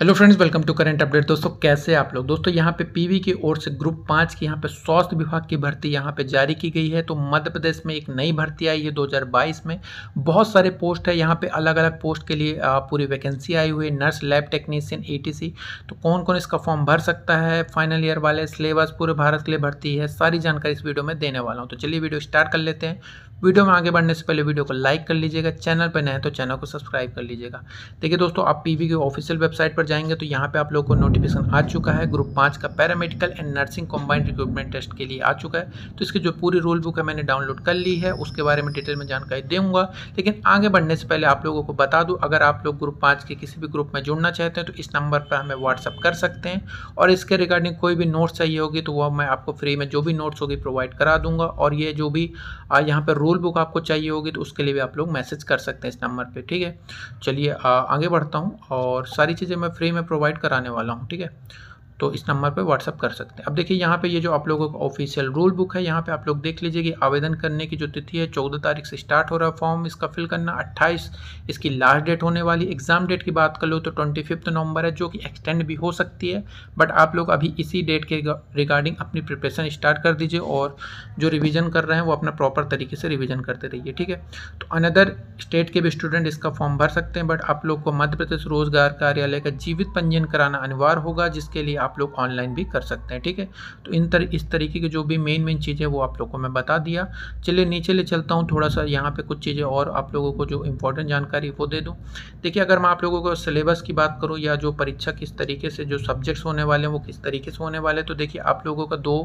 hello friends welcome to current update दोस्तों कैसे आप लोग दोस्तों यहाँ पे पीवी की ओर से ग्रुप पाँच की यहाँ पे स्वास्थ्य विभाग की भर्ती यहाँ पे जारी की गई है तो मध्य प्रदेश में एक नई भर्ती आई है 2022 में बहुत सारे पोस्ट है यहाँ पे अलग अलग पोस्ट के लिए पूरी वैकेंसी आई हुई है नर्स लैब टेक्नीशियन ए तो कौन कौन इसका फॉर्म भर सकता है फाइनल ईयर वाले सिलेबस पूरे भारत के लिए भर्ती है सारी जानकारी इस वीडियो में देने वाला हूँ तो चलिए वीडियो स्टार्ट कर लेते हैं वीडियो में आगे बढ़ने से पहले वीडियो को लाइक कर लीजिएगा चैनल पर नए तो चैनल को सब्सक्राइब कर लीजिएगा देखिए दोस्तों आप पीवी के ऑफिशियल वेबसाइट पर जाएंगे तो यहाँ पे आप लोग को नोटिफिकेशन आ चुका है ग्रुप पाँच का paramedical and nursing combined recruitment test के लिए आ चुका है तो इसकी जो पूरी रूल बुक है मैंने डाउनलोड कर ली है उसके बारे में डिटेल में जानकारी दूंगा लेकिन आगे बढ़ने से पहले आप लोगों को बता दूँ अगर आप लोग ग्रुप पाँच के किसी भी ग्रुप में जुड़ना चाहते हैं तो इस नंबर पर हमें व्हाट्सअप कर सकते हैं और इसके रिगार्डिंग कोई भी नोट्स चाहिए होगी तो वह मैं आपको फ्री में जो भी नोट्स होगी प्रोवाइड करा दूंगा और ये जो भी यहाँ पर रूल बुक आपको चाहिए होगी तो उसके लिए भी आप लोग मैसेज कर सकते हैं इस नंबर पे ठीक है चलिए आगे बढ़ता हूँ और सारी चीज़ें मैं फ्री में प्रोवाइड कराने वाला हूँ ठीक है तो इस नंबर पर व्हाट्सअप कर सकते हैं अब देखिए यहाँ पे ये जो आप लोगों का ऑफिशियल रूल बुक है यहाँ पे आप लोग देख लीजिए कि आवेदन करने की जो तिथि है चौदह तारीख से स्टार्ट हो रहा है फॉर्म इसका फिल करना अट्ठाईस इसकी लास्ट डेट होने वाली एग्जाम डेट की बात कर लो तो ट्वेंटी फिफ्थ नवंबर है जो कि एक्सटेंड भी हो सकती है बट आप लोग अभी इसी डेट के रिगार्डिंग अपनी प्रिपरेशन स्टार्ट कर दीजिए और जो रिविज़न कर रहे हैं वो अपना प्रॉपर तरीके से रिविज़न करते रहिए ठीक है तो अनदर स्टेट के भी स्टूडेंट इसका फॉर्म भर सकते हैं बट आप लोग को मध्य प्रदेश रोजगार कार्यालय का जीवित पंजीयन कराना अनिवार्य होगा जिसके लिए आप लोग ऑनलाइन भी कर सकते हैं ठीक है तो इन तर, इस तरीके की जो भी मेन मेन चीज़ें वो आप लोग को मैं बता दिया चलिए नीचे ले चलता हूँ थोड़ा सा यहाँ पे कुछ चीज़ें और आप लोगों को जो इम्पोर्टेंट जानकारी वो दे दूँ देखिए अगर मैं आप लोगों को सिलेबस की बात करूँ या जो परीक्षा किस तरीके से जो सब्जेक्ट्स होने वाले हैं वो किस तरीके से होने वाले हैं तो देखिए आप लोगों का दो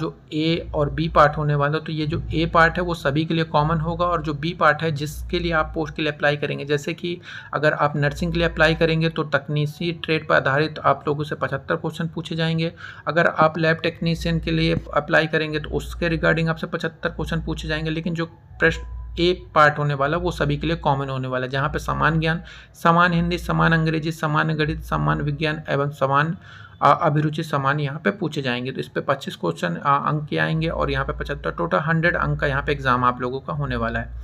जो ए और बी पार्ट होने वाला तो ये जो ए पार्ट है वो सभी के लिए कॉमन होगा और जो बी पार्ट है जिसके लिए आप पोस्ट के लिए अप्लाई करेंगे जैसे कि अगर आप नर्सिंग के लिए अप्लाई करेंगे तो तकनीसी ट्रेड पर आधारित आप लोगों से पचहत्तर क्वेश्चन पूछे जाएंगे अगर आप लैब टेक्नीशियन के लिए अप्लाई करेंगे तो उसके रिगार्डिंग आपसे पचहत्तर क्वेश्चन पूछे जाएंगे लेकिन जो प्रश्न ए पार्ट होने वाला वो सभी के लिए कॉमन होने वाला है जहाँ पे समान ज्ञान समान हिंदी समान अंग्रेजी समान गणित समान विज्ञान एवं समान अभिरुचि समान यहाँ पे पूछे जाएंगे तो इस पर पच्चीस क्वेश्चन अंक के आएंगे और यहाँ पे पचहत्तर टोटल हंड्रेड अंक का यहाँ पे एग्ज़ाम आप लोगों का होने वाला है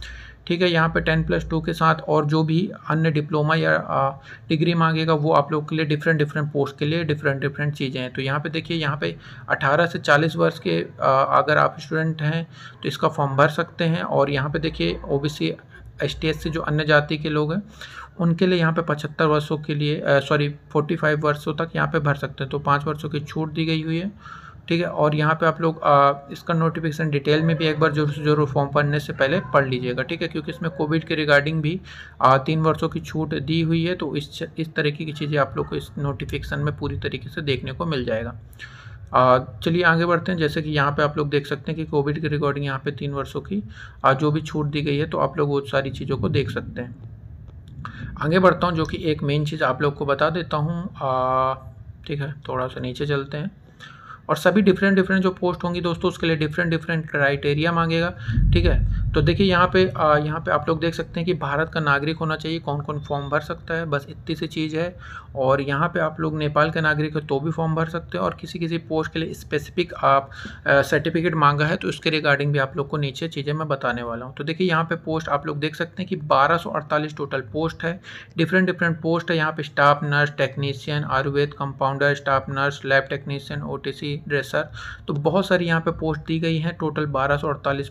ठीक है यहाँ पे टेन प्लस टू के साथ और जो भी अन्य डिप्लोमा या डिग्री मांगेगा वो आप लोग के लिए डिफरेंट डिफरेंट पोस्ट के लिए डिफरेंट डिफरेंट चीज़ें हैं तो यहाँ पे देखिए यहाँ पे 18 से 40 वर्ष के अगर आप स्टूडेंट हैं तो इसका फॉर्म भर सकते हैं और यहाँ पे देखिए ओबीसी एस से जो अन्य जाति के लोग हैं उनके लिए यहाँ पे पचहत्तर वर्षों के लिए सॉरी फोर्टी फाइव वर्षों तक यहाँ पे भर सकते हैं तो पाँच वर्षों की छूट दी गई हुई है ठीक है और यहाँ पे आप लोग आ, इसका नोटिफिकेशन डिटेल में भी एक बार जरूर से जरूर फॉर्म भरने से पहले पढ़ लीजिएगा ठीक है क्योंकि इसमें कोविड के रिगार्डिंग भी आ, तीन वर्षों की छूट दी हुई है तो इस इस तरीके की चीज़ें आप लोग को इस नोटिफिकेशन में पूरी तरीके से देखने को मिल जाएगा चलिए आगे बढ़ते हैं जैसे कि यहाँ पे आप लोग देख सकते हैं कि कोविड की रिकॉर्डिंग यहाँ पे तीन वर्षों की जो भी छूट दी गई है तो आप लोग वो सारी चीज़ों को देख सकते हैं आगे बढ़ता हूँ जो कि एक मेन चीज़ आप लोग को बता देता हूँ ठीक है थोड़ा सा नीचे चलते हैं और सभी डिफरेंट डिफरेंट जो पोस्ट होंगी दोस्तों उसके लिए डिफरेंट डिफरेंट क्राइटेरिया मांगेगा ठीक है तो देखिए यहाँ पे यहाँ पे आप लोग देख सकते हैं कि भारत का नागरिक होना चाहिए कौन कौन फॉर्म भर सकता है बस इतनी सी चीज़ है और यहाँ पे आप लोग नेपाल के नागरिक हो तो भी फॉर्म भर सकते हैं और किसी किसी पोस्ट के लिए स्पेसिफिक आप सर्टिफिकेट मांगा है तो उसके रिगार्डिंग भी आप लोग को नीचे चीज़ें मैं बताने वाला हूँ तो देखिए यहाँ पर पोस्ट आप लोग देख सकते हैं कि बारह टोटल पोस्ट है डिफरेंट डिफरेंट पोस्ट है यहाँ पर staff nurse technician Ayurveda compounder staff nurse lab technician ओ ड्रेसर तो बहुत सारी यहाँ पर पोस्ट दी गई हैं टोटल बारह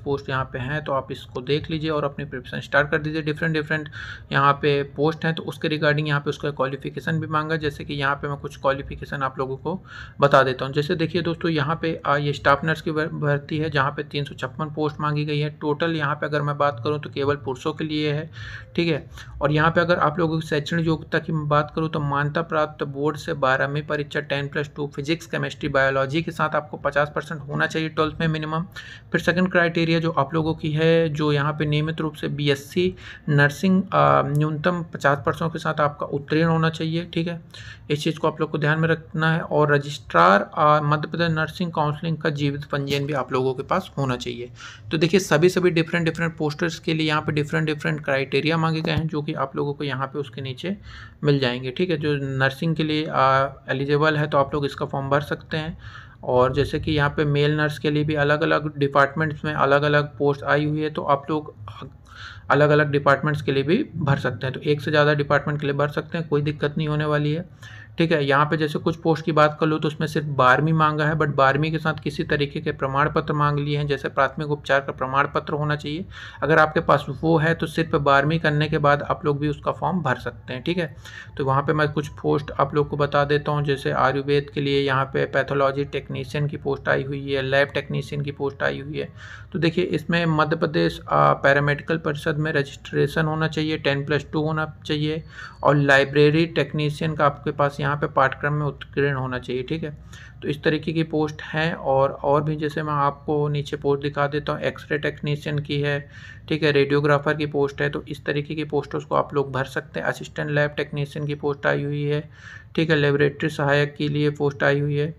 पोस्ट यहाँ पर हैं तो आप आप इसको देख लीजिए और अपनी प्रिपरेशन स्टार्ट कर दीजिए डिफरेंट डिफरेंट यहाँ पे पोस्ट हैं तो उसके रिगार्डिंग यहाँ पे उसका क्वालिफिकेशन भी मांगा जैसे कि यहाँ पे मैं कुछ क्वालिफिकेशन आप लोगों को बता देता हूँ जैसे देखिए दोस्तों यहाँ पे ये स्टाफ नर्स की भर्ती है जहाँ पे तीन पोस्ट मांगी गई है टोटल यहाँ पे अगर मैं बात करूँ तो केवल पुरुषों के लिए है ठीक है और यहाँ पे अगर आप लोगों की शैक्षणिक योग्यता की बात करूँ तो मान्यता प्राप्त बोर्ड से बारहवीं परीक्षा ten plus two physics chemistry biology के साथ आपको पचास होना चाहिए ट्वेल्थ में मिनिमम फिर सेकेंड क्राइटेरिया जो आप लोगों की है है जो यहाँ पे नियमित रूप से बीएससी नर्सिंग न्यूनतम पचास परसेंट के साथ आपका उत्तीर्ण होना चाहिए ठीक है इस चीज़ को आप लोग को ध्यान में रखना है और registrar Madhya Pradesh nursing counselling का जीवित पंजीयन भी आप लोगों के पास होना चाहिए तो देखिए सभी सभी डिफरेंट डिफरेंट पोस्टर्स के लिए यहाँ पर डिफरेंट डिफरेंट क्राइटेरिया मांगे गए हैं जो कि आप लोगों को यहाँ पर उसके नीचे मिल जाएंगे ठीक है जो नर्सिंग के लिए एलिजिबल है तो आप लोग इसका फॉर्म भर सकते हैं और जैसे कि यहाँ पे मेल नर्स के लिए भी अलग अलग डिपार्टमेंट्स में अलग अलग पोस्ट आई हुई है तो आप लोग अलग अलग डिपार्टमेंट्स के लिए भी भर सकते हैं तो एक से ज़्यादा डिपार्टमेंट के लिए भर सकते हैं कोई दिक्कत नहीं होने वाली है ठीक है यहाँ पे जैसे कुछ पोस्ट की बात कर लो तो उसमें सिर्फ बारहवीं मांगा है बट बारहवीं के साथ किसी तरीके के प्रमाण पत्र मांग लिए हैं जैसे प्राथमिक उपचार का प्रमाण पत्र होना चाहिए अगर आपके पास वो है तो सिर्फ बारहवीं करने के बाद आप लोग भी उसका फॉर्म भर सकते हैं ठीक है तो वहाँ पर मैं कुछ पोस्ट आप लोग को बता देता हूँ जैसे आयुर्वेद के लिए यहाँ पर पैथोलॉजी टेक्नीशियन की पोस्ट आई हुई है लैब टेक्नीशियन की पोस्ट आई हुई है तो देखिए इसमें मध्य प्रदेश पैरामेडिकल परिषद में रजिस्ट्रेशन होना चाहिए टेन प्लस टू होना चाहिए और लाइब्रेरी टेक्नीशियन का आपके पास यहाँ यहाँ पे पाठ्यक्रम में उत्कीर्ण होना चाहिए ठीक है तो इस तरीके की पोस्ट है और और भी जैसे मैं आपको नीचे पोस्ट दिखा देता हूँ एक्सरे टेक्नीशियन की है ठीक है रेडियोग्राफर की पोस्ट है तो इस तरीके की पोस्ट उसको आप लोग भर सकते हैं असिस्टेंट लैब टेक्नीशियन की पोस्ट आई हुई है ठीक है लेबोरेटरी सहायक के लिए पोस्ट आई हुई है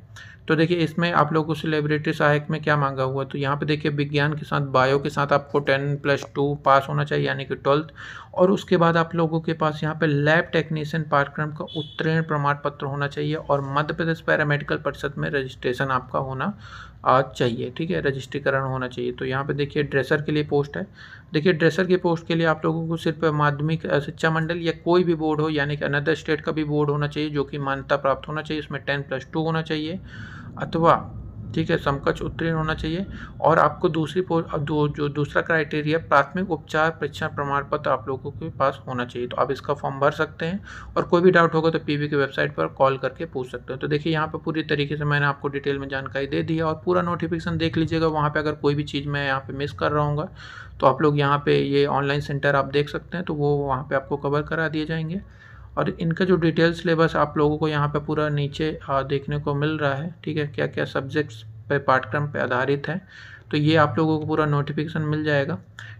तो देखिए इसमें आप लोग उस लेबोरेटरी सहायक में क्या मांगा हुआ तो यहाँ पे देखिए विज्ञान के साथ बायो के साथ आपको टेन प्लस टू पास होना चाहिए यानी कि ट्वेल्थ और उसके बाद आप लोगों के पास यहाँ पे लैब टेक्नीशियन पाठ्यक्रम का उत्तीर्ण प्रमाण पत्र होना चाहिए और मध्य प्रदेश पैरामेडिकल परिषद में रजिस्ट्रेशन आपका होना चाहिए ठीक है रजिस्ट्रीकरण होना चाहिए तो यहाँ पे देखिए ड्रेसर के लिए पोस्ट है देखिए ड्रेसर के पोस्ट के लिए आप लोगों को सिर्फ माध्यमिक शिक्षा मंडल या कोई भी बोर्ड हो यानी कि अनदर स्टेट का भी बोर्ड होना चाहिए जो कि मान्यता प्राप्त होना चाहिए उसमें टेन प्लस टू होना चाहिए अथवा ठीक है समकक्ष उत्तीर्ण होना चाहिए और आपको दूसरी दो, जो दूसरा क्राइटेरिया प्राथमिक उपचार परीक्षण प्रमाण पत्र आप लोगों के पास होना चाहिए तो आप इसका फॉर्म भर सकते हैं और कोई भी डाउट होगा तो पीवी की वेबसाइट पर कॉल करके पूछ सकते हैं तो देखिए यहाँ पर पूरी तरीके से मैंने आपको डिटेल में जानकारी दे दी है और पूरा नोटिफिकेशन देख लीजिएगा वहाँ पर अगर कोई भी चीज़ मैं यहाँ पर मिस कर रहा हूँ तो आप लोग यहाँ पर ये ऑनलाइन सेंटर आप देख सकते हैं तो वो वहाँ पर आपको कवर करा दिए जाएंगे और इनका जो डिटेल सिलेबस आप लोगों को यहाँ पे पूरा नीचे देखने को मिल रहा है ठीक है क्या क्या सब्जेक्ट्स पे पाठ्यक्रम पे आधारित है तो ये आप लोगों को पूरा नोटिफिकेशन मिल जाएगा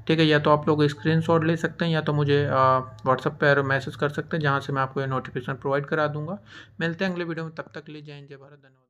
ठीक है या तो आप लोग स्क्रीन शॉट ले सकते हैं या तो मुझे व्हाट्सअप पर मैसेज कर सकते हैं जहाँ से मैं आपको ये नोटिफिकेशन प्रोवाइड करा दूँगा मिलते हैं अगले वीडियो में तब तक ले जय जय भारत धन्यवाद